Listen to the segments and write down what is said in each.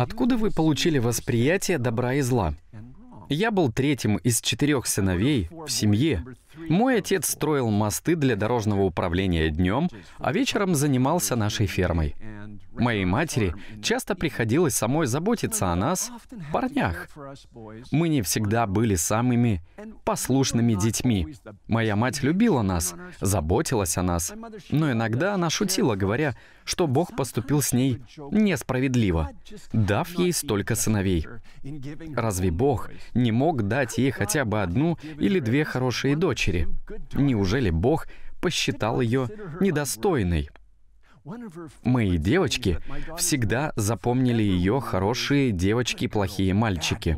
Откуда вы получили восприятие добра и зла? Я был третьим из четырех сыновей в семье, мой отец строил мосты для дорожного управления днем, а вечером занимался нашей фермой. Моей матери часто приходилось самой заботиться о нас, парнях. Мы не всегда были самыми послушными детьми. Моя мать любила нас, заботилась о нас, но иногда она шутила, говоря, что Бог поступил с ней несправедливо, дав ей столько сыновей. Разве Бог не мог дать ей хотя бы одну или две хорошие дочери? дочери. Неужели Бог посчитал ее недостойной? Мои девочки всегда запомнили ее хорошие девочки и плохие мальчики.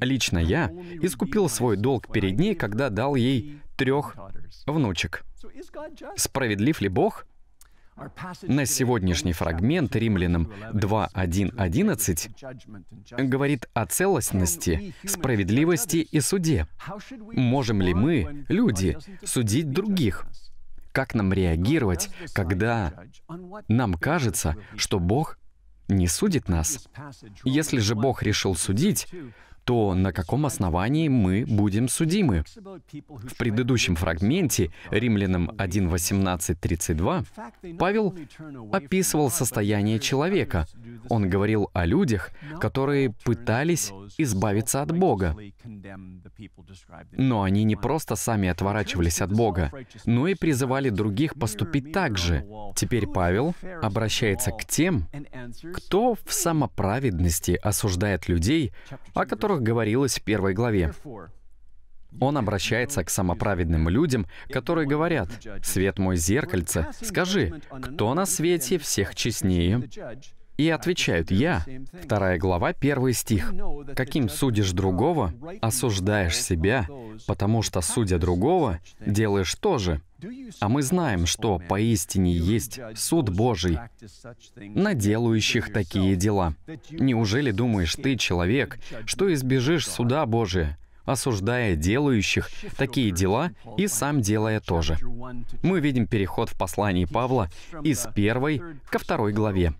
Лично я искупил свой долг перед ней, когда дал ей трех внучек. Справедлив ли Бог? На сегодняшний фрагмент римлянам 2.1.11 говорит о целостности, справедливости и суде. Можем ли мы, люди, судить других? Как нам реагировать, когда нам кажется, что Бог не судит нас. Если же Бог решил судить, то на каком основании мы будем судимы? В предыдущем фрагменте, Римлянам 1.18.32, Павел описывал состояние человека. Он говорил о людях, которые пытались избавиться от Бога. Но они не просто сами отворачивались от Бога, но и призывали других поступить так же. Теперь Павел обращается к тем, кто в самоправедности осуждает людей, о которых которых говорилось в первой главе. Он обращается к самоправедным людям, которые говорят, «Свет мой зеркальце, скажи, кто на свете всех честнее?» И отвечают «Я». Вторая глава, первый стих. «Каким судишь другого, осуждаешь себя, потому что, судя другого, делаешь то же». А мы знаем, что поистине есть суд Божий на делающих такие дела. Неужели думаешь ты, человек, что избежишь суда Божия, осуждая делающих такие дела и сам делая тоже? Мы видим переход в послании Павла из первой ко второй главе.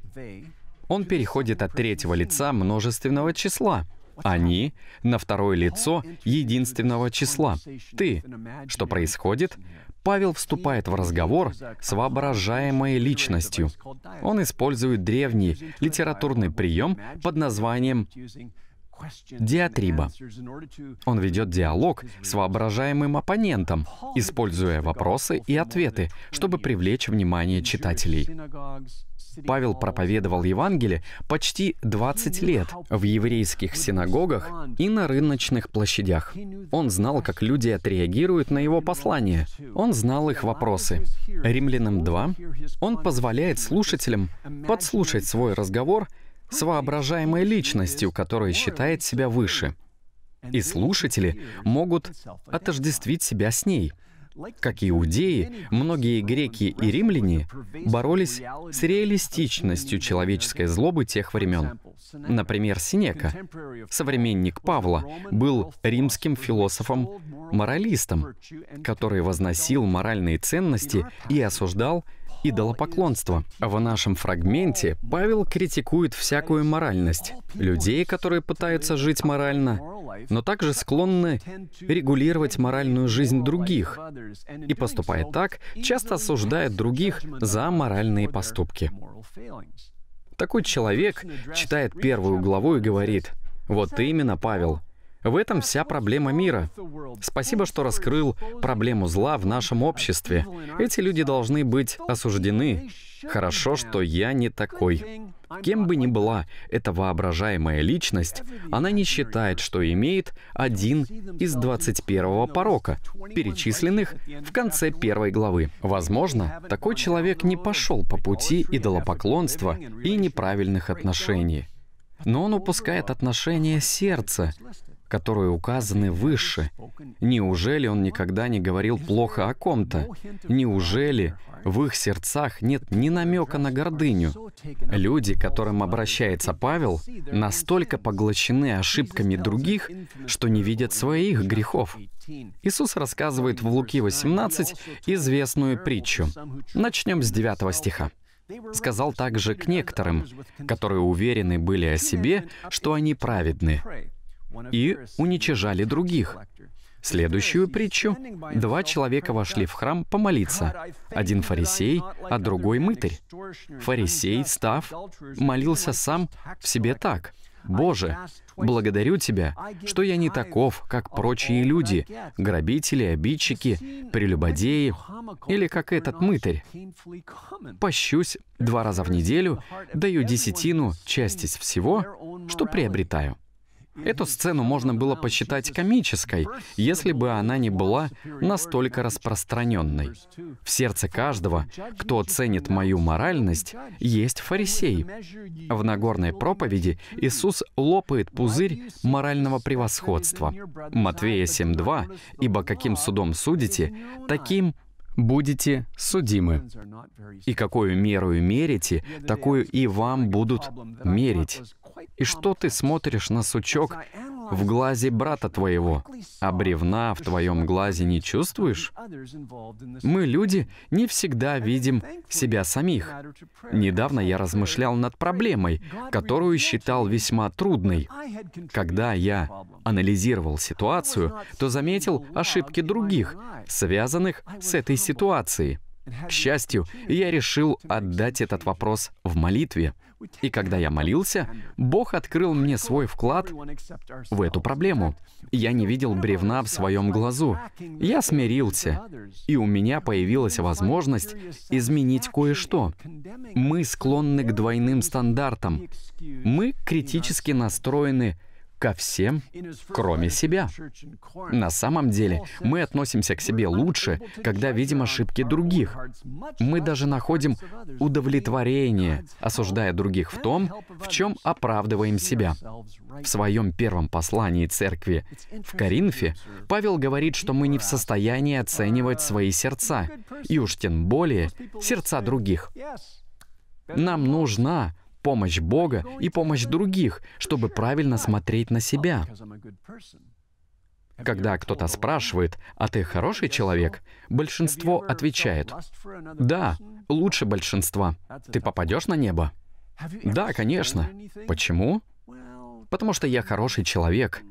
Он переходит от третьего лица множественного числа, они на второе лицо единственного числа. Ты. Что происходит? Павел вступает в разговор с воображаемой личностью. Он использует древний литературный прием под названием диатриба. Он ведет диалог с воображаемым оппонентом, используя вопросы и ответы, чтобы привлечь внимание читателей. Павел проповедовал Евангелие почти 20 лет в еврейских синагогах и на рыночных площадях. Он знал, как люди отреагируют на его послание. Он знал их вопросы. Римлянам 2 он позволяет слушателям подслушать свой разговор с воображаемой личностью, которая считает себя выше. И слушатели могут отождествить себя с ней — как иудеи, многие греки и римляне боролись с реалистичностью человеческой злобы тех времен. Например, Синека, современник Павла, был римским философом-моралистом, который возносил моральные ценности и осуждал идолопоклонство. В нашем фрагменте Павел критикует всякую моральность, людей, которые пытаются жить морально, но также склонны регулировать моральную жизнь других и, поступая так, часто осуждает других за моральные поступки. Такой человек читает первую главу и говорит, «Вот именно, Павел, в этом вся проблема мира. Спасибо, что раскрыл проблему зла в нашем обществе. Эти люди должны быть осуждены. Хорошо, что я не такой. Кем бы ни была эта воображаемая личность, она не считает, что имеет один из 21 порока, перечисленных в конце первой главы. Возможно, такой человек не пошел по пути идолопоклонства и неправильных отношений. Но он упускает отношения сердца, которые указаны выше. Неужели он никогда не говорил плохо о ком-то? Неужели в их сердцах нет ни намека на гордыню? Люди, к которым обращается Павел, настолько поглощены ошибками других, что не видят своих грехов. Иисус рассказывает в Луки 18 известную притчу. Начнем с 9 стиха. «Сказал также к некоторым, которые уверены были о себе, что они праведны, и уничижали других. Следующую притчу. Два человека вошли в храм помолиться. Один фарисей, а другой мытарь. Фарисей, став, молился сам в себе так. «Боже, благодарю Тебя, что я не таков, как прочие люди, грабители, обидчики, прелюбодеи или как этот мытарь. Пощусь два раза в неделю, даю десятину, часть из всего, что приобретаю». Эту сцену можно было посчитать комической, если бы она не была настолько распространенной. В сердце каждого, кто ценит мою моральность, есть фарисей. В Нагорной проповеди Иисус лопает пузырь морального превосходства. Матвея 7.2 «Ибо каким судом судите, таким будете судимы. И какую меру мерите, такую и вам будут мерить. И что ты смотришь на сучок в глазе брата твоего, а бревна в твоем глазе не чувствуешь? Мы, люди, не всегда видим себя самих. Недавно я размышлял над проблемой, которую считал весьма трудной. Когда я анализировал ситуацию, то заметил ошибки других, связанных с этой ситуацией. К счастью, я решил отдать этот вопрос в молитве. И когда я молился, Бог открыл мне свой вклад в эту проблему. Я не видел бревна в своем глазу. Я смирился, и у меня появилась возможность изменить кое-что. Мы склонны к двойным стандартам. Мы критически настроены ко всем, кроме себя. На самом деле, мы относимся к себе лучше, когда видим ошибки других. Мы даже находим удовлетворение, осуждая других в том, в чем оправдываем себя. В своем первом послании церкви в Коринфе Павел говорит, что мы не в состоянии оценивать свои сердца, и уж тем более сердца других. Нам нужна помощь Бога и помощь других, чтобы правильно смотреть на себя. Когда кто-то спрашивает, «А ты хороший человек?», большинство отвечает, «Да, лучше большинства. Ты попадешь на небо?» «Да, конечно. Почему?» «Потому что я хороший человек».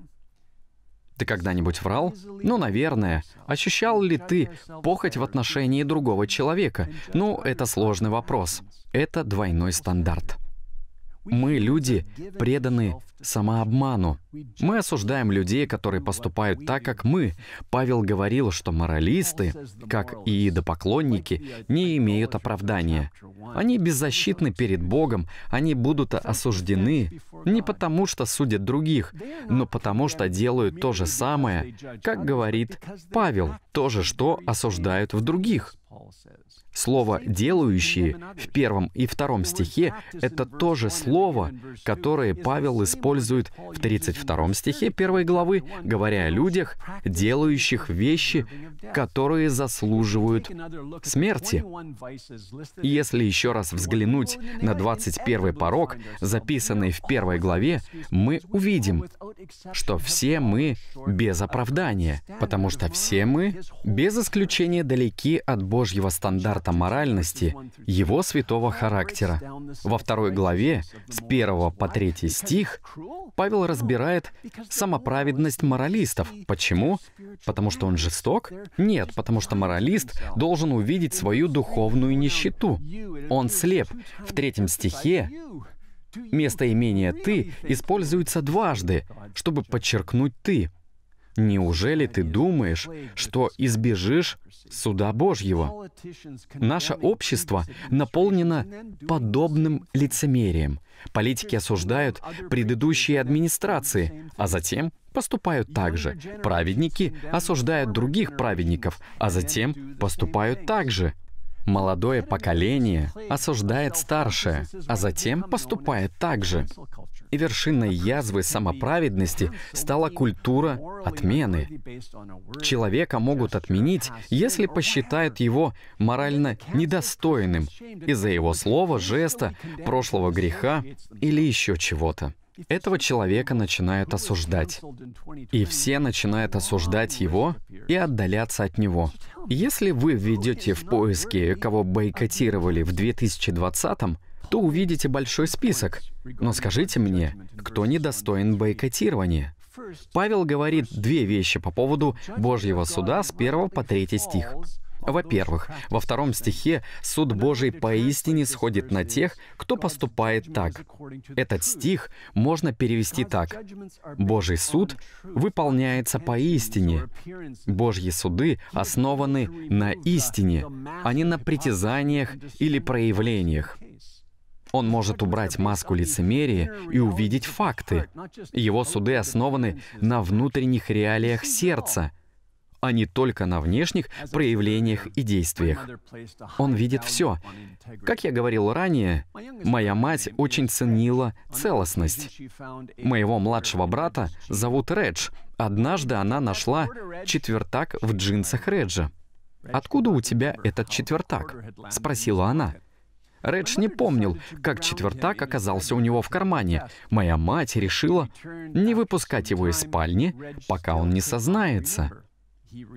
Ты когда-нибудь врал? Ну, наверное. Ощущал ли ты похоть в отношении другого человека? Ну, это сложный вопрос. Это двойной стандарт. Мы, люди, преданы самообману. Мы осуждаем людей, которые поступают так, как мы. Павел говорил, что моралисты, как и идопоклонники, не имеют оправдания. Они беззащитны перед Богом, они будут осуждены не потому, что судят других, но потому, что делают то же самое, как говорит Павел, то же, что осуждают в других. Слово «делающие» в первом и втором стихе — это то же слово, которое Павел использует в 32 стихе первой главы, говоря о людях, делающих вещи, которые заслуживают смерти. И если еще раз взглянуть на 21 порог, записанный в первой главе, мы увидим, что все мы без оправдания, потому что все мы, без исключения, далеки от Божьего стандарта брата моральности, его святого характера. Во второй главе, с 1 по 3 стих, Павел разбирает самоправедность моралистов. Почему? Потому что он жесток? Нет, потому что моралист должен увидеть свою духовную нищету. Он слеп. В третьем стихе местоимение «ты» используется дважды, чтобы подчеркнуть «ты». Неужели ты думаешь, что избежишь суда Божьего? Наше общество наполнено подобным лицемерием. Политики осуждают предыдущие администрации, а затем поступают так же. Праведники осуждают других праведников, а затем поступают так же. Молодое поколение осуждает старшее, а затем поступает так же. И вершиной язвы самоправедности стала культура отмены. Человека могут отменить, если посчитают его морально недостойным из-за его слова, жеста, прошлого греха или еще чего-то. Этого человека начинают осуждать. И все начинают осуждать его и отдаляться от него. Если вы введете в поиски, кого бойкотировали в 2020-м, то увидите большой список. Но скажите мне, кто не достоин бойкотирования? Павел говорит две вещи по поводу Божьего суда с 1 по 3 стих. Во-первых, во втором стихе суд Божий поистине сходит на тех, кто поступает так. Этот стих можно перевести так. Божий суд выполняется поистине. Божьи суды основаны на истине, а не на притязаниях или проявлениях. Он может убрать маску лицемерия и увидеть факты. Его суды основаны на внутренних реалиях сердца, а не только на внешних проявлениях и действиях. Он видит все. Как я говорил ранее, моя мать очень ценила целостность. Моего младшего брата зовут Редж. Однажды она нашла четвертак в джинсах Реджа. «Откуда у тебя этот четвертак?» — спросила она. Редж не помнил, как четвертак оказался у него в кармане. Моя мать решила не выпускать его из спальни, пока он не сознается.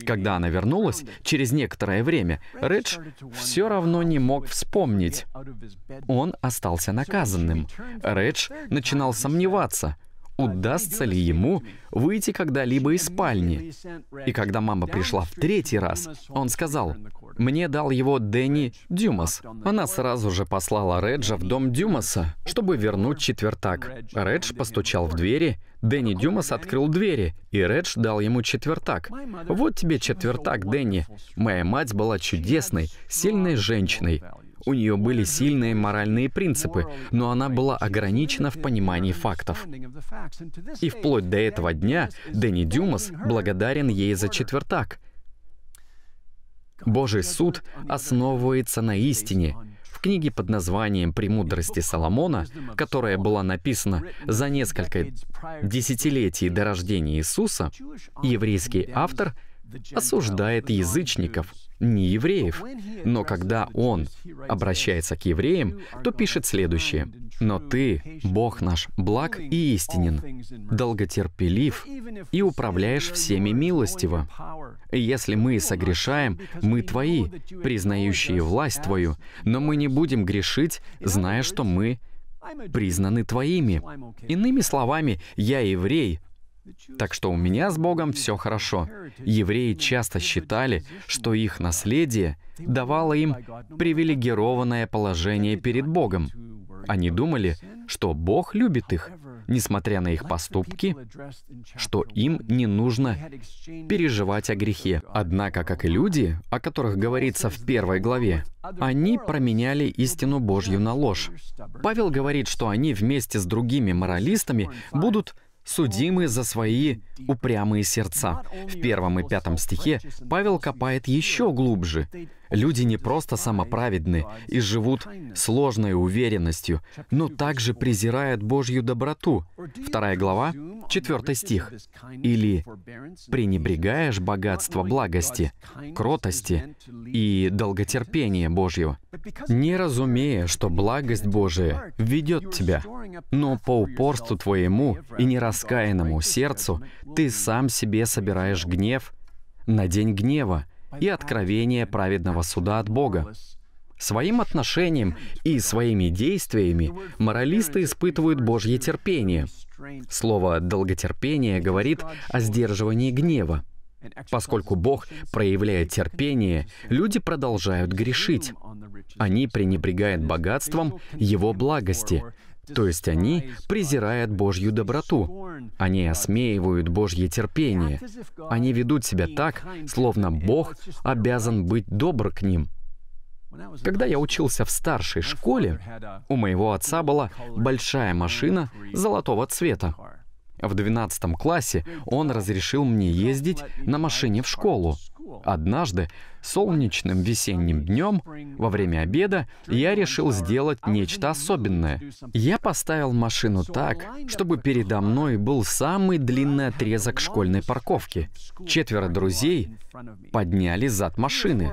Когда она вернулась, через некоторое время, Редж все равно не мог вспомнить. Он остался наказанным. Редж начинал сомневаться — удастся ли ему выйти когда-либо из спальни. И когда мама пришла в третий раз, он сказал, «Мне дал его Дэнни Дюмас». Она сразу же послала Реджа в дом Дюмаса, чтобы вернуть четвертак. Редж постучал в двери, Дэнни Дюмас открыл двери, и Редж дал ему четвертак. «Вот тебе четвертак, Дэнни». Моя мать была чудесной, сильной женщиной. У нее были сильные моральные принципы, но она была ограничена в понимании фактов. И вплоть до этого дня Дэнни Дюмас благодарен ей за четвертак. Божий суд основывается на истине, в книге под названием «Премудрости Соломона», которая была написана за несколько десятилетий до рождения Иисуса, еврейский автор осуждает язычников не евреев. Но когда он обращается к евреям, то пишет следующее. «Но ты, Бог наш, благ и истинен, долготерпелив и управляешь всеми милостиво. Если мы согрешаем, мы твои, признающие власть твою, но мы не будем грешить, зная, что мы признаны твоими. Иными словами, я еврей, так что у меня с Богом все хорошо. Евреи часто считали, что их наследие давало им привилегированное положение перед Богом. Они думали, что Бог любит их, несмотря на их поступки, что им не нужно переживать о грехе. Однако, как и люди, о которых говорится в первой главе, они променяли истину Божью на ложь. Павел говорит, что они вместе с другими моралистами будут судимы за свои упрямые сердца. В первом и пятом стихе Павел копает еще глубже. Люди не просто самоправедны и живут сложной уверенностью, но также презирают Божью доброту. Вторая глава, 4 стих. Или «пренебрегаешь богатство благости, кротости и долготерпения Божьего, не разумея, что благость Божия ведет тебя, но по упорству твоему и нераскаянному сердцу ты сам себе собираешь гнев на день гнева, и откровение праведного суда от Бога. Своим отношением и своими действиями моралисты испытывают Божье терпение. Слово «долготерпение» говорит о сдерживании гнева. Поскольку Бог проявляет терпение, люди продолжают грешить. Они пренебрегают богатством Его благости, то есть они презирают Божью доброту, они осмеивают Божье терпение, они ведут себя так, словно Бог обязан быть добр к ним. Когда я учился в старшей школе, у моего отца была большая машина золотого цвета. В 12 классе он разрешил мне ездить на машине в школу. Однажды, солнечным весенним днем, во время обеда, я решил сделать нечто особенное. Я поставил машину так, чтобы передо мной был самый длинный отрезок школьной парковки. Четверо друзей подняли зад машины.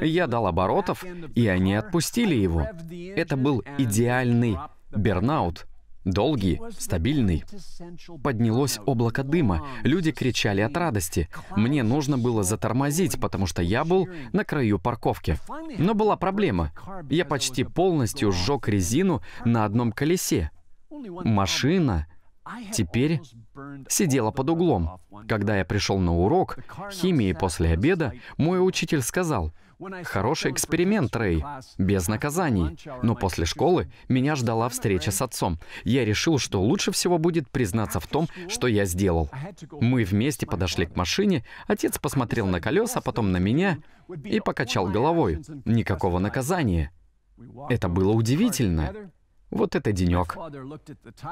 Я дал оборотов, и они отпустили его. Это был идеальный бернаут — Долгий, стабильный. Поднялось облако дыма, люди кричали от радости. Мне нужно было затормозить, потому что я был на краю парковки. Но была проблема. Я почти полностью сжег резину на одном колесе. Машина теперь сидела под углом. Когда я пришел на урок химии после обеда, мой учитель сказал, Хороший эксперимент, Рэй. Без наказаний. Но после школы меня ждала встреча с отцом. Я решил, что лучше всего будет признаться в том, что я сделал. Мы вместе подошли к машине, отец посмотрел на колеса, потом на меня и покачал головой. Никакого наказания. Это было удивительно. Вот это денек.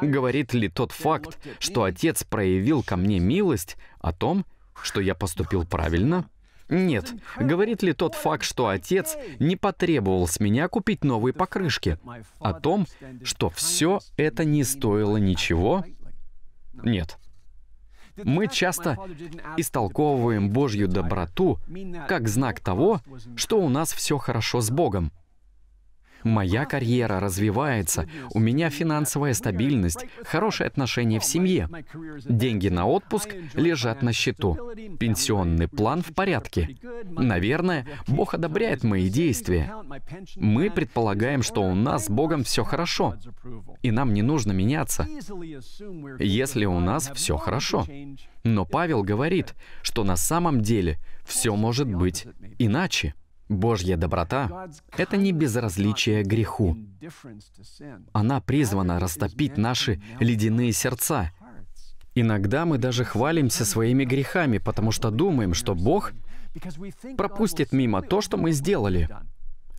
Говорит ли тот факт, что отец проявил ко мне милость о том, что я поступил правильно? Нет. Говорит ли тот факт, что отец не потребовал с меня купить новые покрышки, о том, что все это не стоило ничего? Нет. Мы часто истолковываем Божью доброту как знак того, что у нас все хорошо с Богом. Моя карьера развивается, у меня финансовая стабильность, хорошие отношения в семье. Деньги на отпуск лежат на счету. Пенсионный план в порядке. Наверное, Бог одобряет мои действия. Мы предполагаем, что у нас с Богом все хорошо, и нам не нужно меняться, если у нас все хорошо. Но Павел говорит, что на самом деле все может быть иначе. Божья доброта — это не безразличие греху. Она призвана растопить наши ледяные сердца. Иногда мы даже хвалимся своими грехами, потому что думаем, что Бог пропустит мимо то, что мы сделали.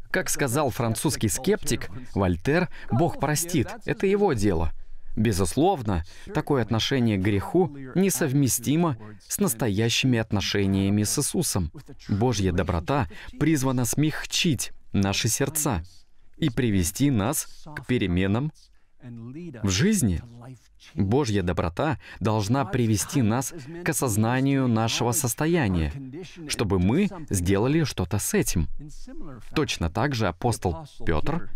Как сказал французский скептик Вольтер, «Бог простит, это его дело». Безусловно, такое отношение к греху несовместимо с настоящими отношениями с Иисусом. Божья доброта призвана смягчить наши сердца и привести нас к переменам в жизни. Божья доброта должна привести нас к осознанию нашего состояния, чтобы мы сделали что-то с этим. Точно так же апостол Петр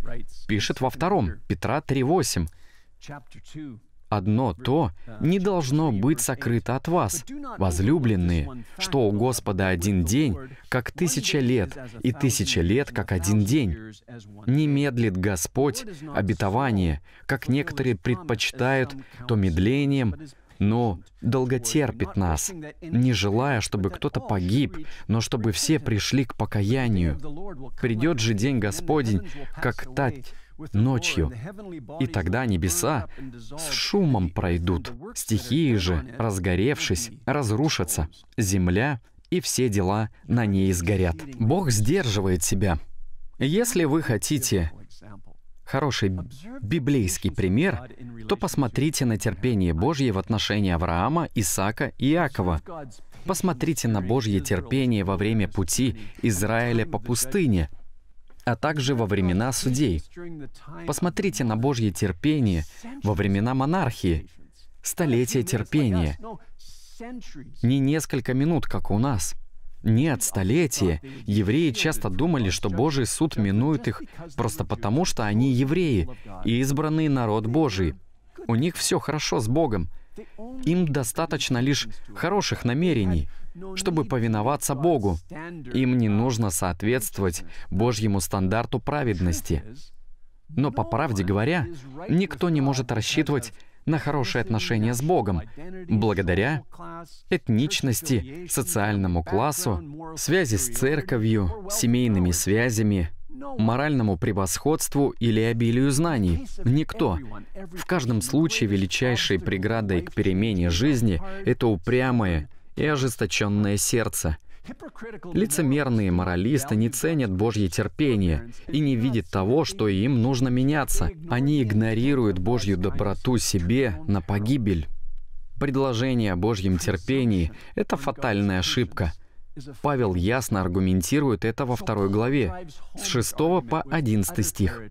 пишет во втором Петра 3.8 одно то не должно быть сокрыто от вас, возлюбленные, что у Господа один день, как тысяча лет, и тысяча лет, как один день. Не медлит Господь обетование, как некоторые предпочитают, то медлением, но долго терпит нас, не желая, чтобы кто-то погиб, но чтобы все пришли к покаянию. Придет же день Господень, как та ночью, и тогда небеса с шумом пройдут, стихии же, разгоревшись, разрушатся, земля и все дела на ней сгорят. Бог сдерживает себя. Если вы хотите хороший библейский пример, то посмотрите на терпение Божье в отношении Авраама, Исаака и Иакова. Посмотрите на Божье терпение во время пути Израиля по пустыне, а также во времена судей. Посмотрите на Божье терпение во времена монархии, столетия терпения, не несколько минут, как у нас — нет столетия, евреи часто думали, что Божий суд минует их просто потому, что они евреи и избранный народ Божий. У них все хорошо с Богом. Им достаточно лишь хороших намерений, чтобы повиноваться Богу. Им не нужно соответствовать Божьему стандарту праведности. Но по правде говоря, никто не может рассчитывать на хорошие отношения с Богом, благодаря этничности, социальному классу, связи с церковью, семейными связями, моральному превосходству или обилию знаний. Никто. В каждом случае величайшей преградой к перемене жизни — это упрямое и ожесточенное сердце — Лицемерные моралисты не ценят Божье терпение и не видят того, что им нужно меняться. Они игнорируют Божью доброту себе на погибель. Предложение о Божьем терпении — это фатальная ошибка. Павел ясно аргументирует это во второй главе, с 6 по 11 стих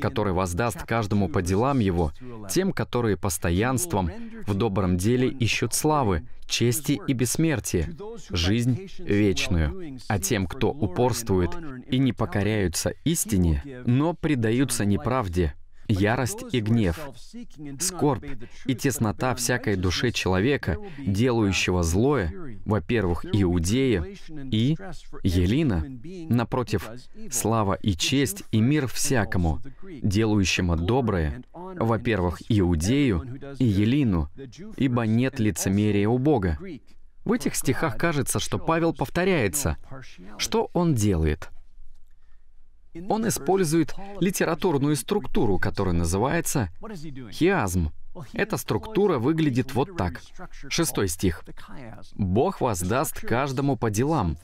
который воздаст каждому по делам его, тем, которые постоянством в добром деле ищут славы, чести и бессмертия, жизнь вечную. А тем, кто упорствует и не покоряются истине, но предаются неправде, ярость и гнев, скорбь и теснота всякой души человека, делающего злое, во-первых, Иудея и Елина, напротив, слава и честь и мир всякому, делающему доброе, во-первых, Иудею и Елину, ибо нет лицемерия у Бога. В этих стихах кажется, что Павел повторяется. Что он делает? Он использует литературную структуру, которая называется хиазм. Эта структура выглядит вот так. Шестой стих. «Бог воздаст каждому по делам».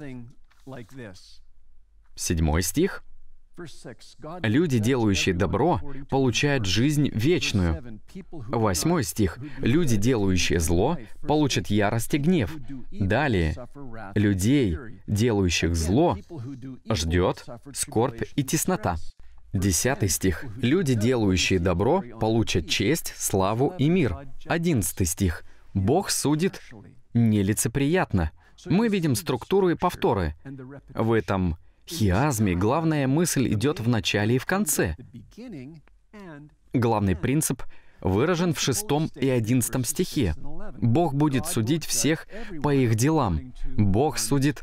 Седьмой стих. Люди, делающие добро, получают жизнь вечную. Восьмой стих. Люди, делающие зло, получат ярость и гнев. Далее, людей, делающих зло, ждет скорбь и теснота. Десятый стих. Люди, делающие добро, получат честь, славу и мир. Одиннадцатый стих. Бог судит нелицеприятно. Мы видим структуру и повторы. В этом хиазме главная мысль идет в начале и в конце. Главный принцип выражен в шестом и одиннадцатом стихе. «Бог будет судить всех по их делам. Бог судит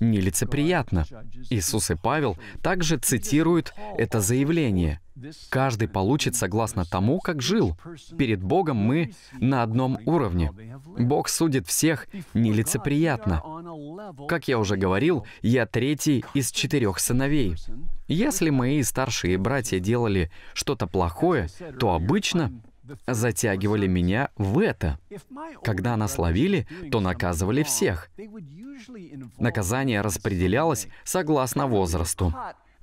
нелицеприятно. Иисус и Павел также цитируют это заявление. «Каждый получит согласно тому, как жил. Перед Богом мы на одном уровне. Бог судит всех нелицеприятно. Как я уже говорил, я третий из четырех сыновей. Если мои старшие братья делали что-то плохое, то обычно затягивали меня в это. Когда нас ловили, то наказывали всех. Наказание распределялось согласно возрасту.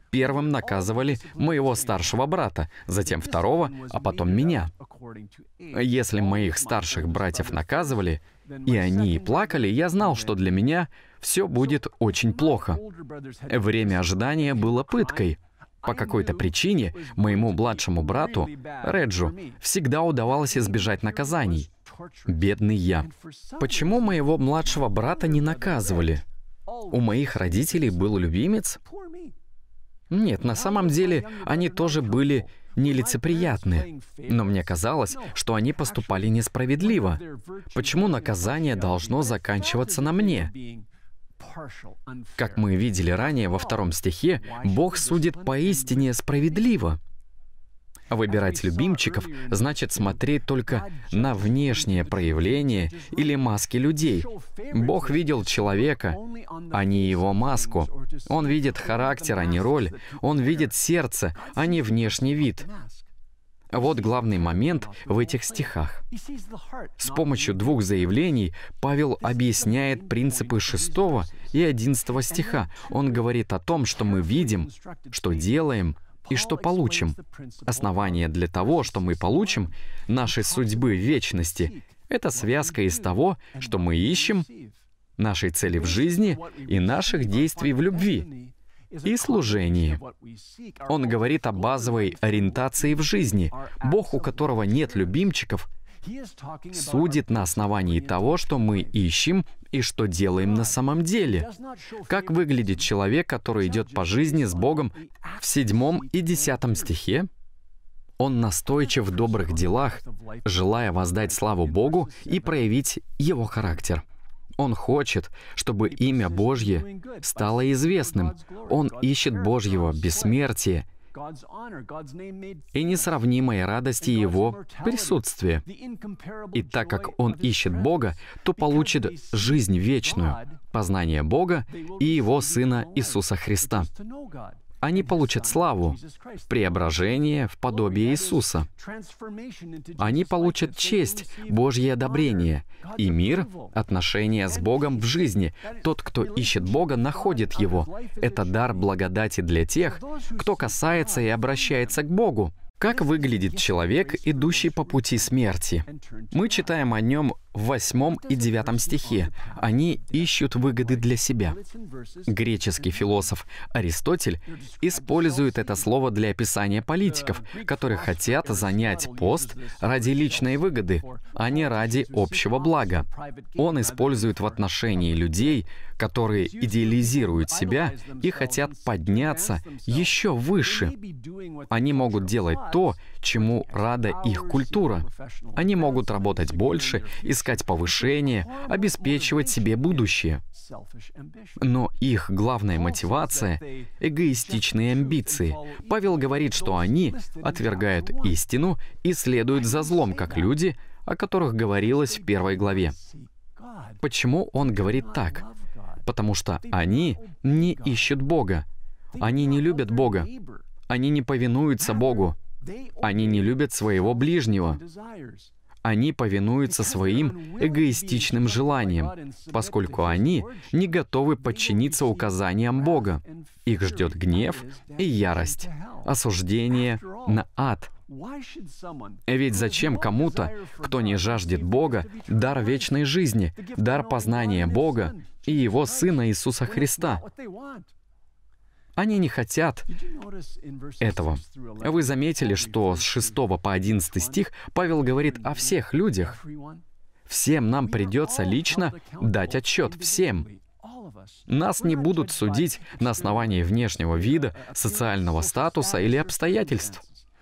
Первым наказывали моего старшего брата, затем второго, а потом меня. Если моих старших братьев наказывали, и они и плакали, я знал, что для меня все будет очень плохо. Время ожидания было пыткой — по какой-то причине моему младшему брату, Реджу, всегда удавалось избежать наказаний. Бедный я. Почему моего младшего брата не наказывали? У моих родителей был любимец? Нет, на самом деле они тоже были нелицеприятны, но мне казалось, что они поступали несправедливо. Почему наказание должно заканчиваться на мне? Как мы видели ранее во втором стихе, Бог судит поистине справедливо. Выбирать любимчиков значит смотреть только на внешнее проявление или маски людей. Бог видел человека, а не его маску. Он видит характер, а не роль. Он видит сердце, а не внешний вид. Вот главный момент в этих стихах. С помощью двух заявлений Павел объясняет принципы 6 и 11 стиха. Он говорит о том, что мы видим, что делаем и что получим. Основание для того, что мы получим, нашей судьбы вечности, это связка из того, что мы ищем, нашей цели в жизни и наших действий в любви и служении. Он говорит о базовой ориентации в жизни. Бог, у которого нет любимчиков, судит на основании того, что мы ищем и что делаем на самом деле. Как выглядит человек, который идет по жизни с Богом в седьмом и десятом стихе? Он настойчив в добрых делах, желая воздать славу Богу и проявить его характер. Он хочет, чтобы имя Божье стало известным. Он ищет Божьего бессмертия и несравнимой радости Его присутствия. И так как он ищет Бога, то получит жизнь вечную, познание Бога и Его Сына Иисуса Христа они получат славу, преображение в подобие Иисуса. Они получат честь, Божье одобрение и мир, отношения с Богом в жизни. Тот, кто ищет Бога, находит Его. Это дар благодати для тех, кто касается и обращается к Богу. Как выглядит человек, идущий по пути смерти? Мы читаем о нем в восьмом и девятом стихе. Они ищут выгоды для себя. Греческий философ Аристотель использует это слово для описания политиков, которые хотят занять пост ради личной выгоды, а не ради общего блага. Он использует в отношении людей, которые идеализируют себя и хотят подняться еще выше. Они могут делать то, чему рада их культура. Они могут работать больше и искать повышение, обеспечивать себе будущее. Но их главная мотивация — эгоистичные амбиции. Павел говорит, что они отвергают истину и следуют за злом, как люди, о которых говорилось в первой главе. Почему он говорит так? Потому что они не ищут Бога. Они не любят Бога. Они не повинуются Богу. Они не любят своего ближнего они повинуются своим эгоистичным желаниям, поскольку они не готовы подчиниться указаниям Бога. Их ждет гнев и ярость, осуждение на ад. Ведь зачем кому-то, кто не жаждет Бога, дар вечной жизни, дар познания Бога и Его Сына Иисуса Христа? Они не хотят этого. Вы заметили, что с 6 по 11 стих Павел говорит о всех людях. Всем нам придется лично дать отчет. Всем. Нас не будут судить на основании внешнего вида, социального статуса или обстоятельств.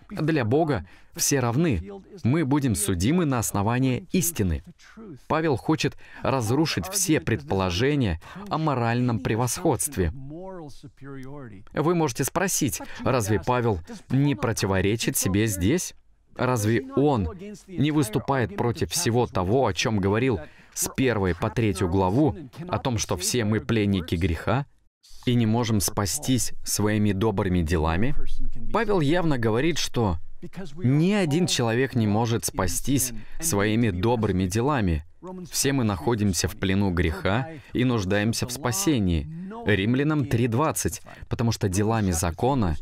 Для Бога все равны. Мы будем судимы на основании истины. Павел хочет разрушить все предположения о моральном превосходстве. Вы можете спросить, разве Павел не противоречит себе здесь? Разве он не выступает против всего того, о чем говорил с первой по третью главу, о том, что все мы пленники греха и не можем спастись своими добрыми делами? Павел явно говорит, что ни один человек не может спастись своими добрыми делами. Все мы находимся в плену греха и нуждаемся в спасении. Римлянам 3.20, потому что делами закона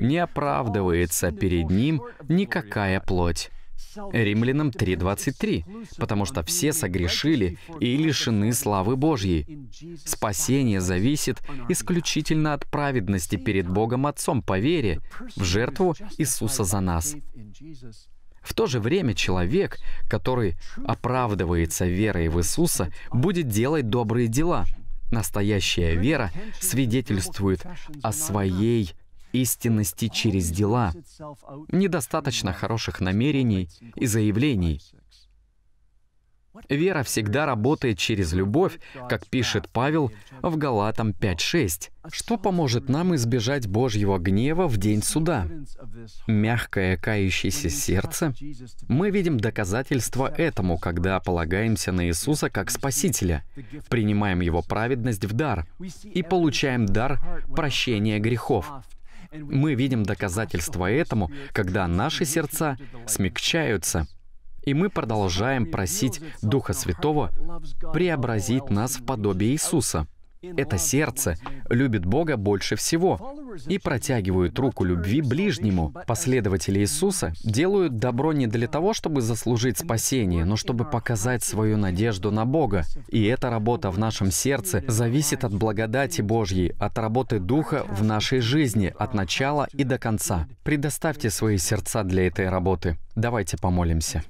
не оправдывается перед ним никакая плоть. Римлянам 3.23, потому что все согрешили и лишены славы Божьей. Спасение зависит исключительно от праведности перед Богом Отцом по вере в жертву Иисуса за нас. В то же время человек, который оправдывается верой в Иисуса, будет делать добрые дела, Настоящая вера свидетельствует о своей истинности через дела. Недостаточно хороших намерений и заявлений — Вера всегда работает через любовь, как пишет Павел в Галатам 5.6, что поможет нам избежать Божьего гнева в день суда. Мягкое кающееся сердце. Мы видим доказательство этому, когда полагаемся на Иисуса как Спасителя, принимаем Его праведность в дар и получаем дар прощения грехов. Мы видим доказательство этому, когда наши сердца смягчаются — и мы продолжаем просить Духа Святого преобразить нас в подобие Иисуса. Это сердце любит Бога больше всего и протягивают руку любви ближнему. Последователи Иисуса делают добро не для того, чтобы заслужить спасение, но чтобы показать свою надежду на Бога. И эта работа в нашем сердце зависит от благодати Божьей, от работы Духа в нашей жизни, от начала и до конца. Предоставьте свои сердца для этой работы. Давайте помолимся.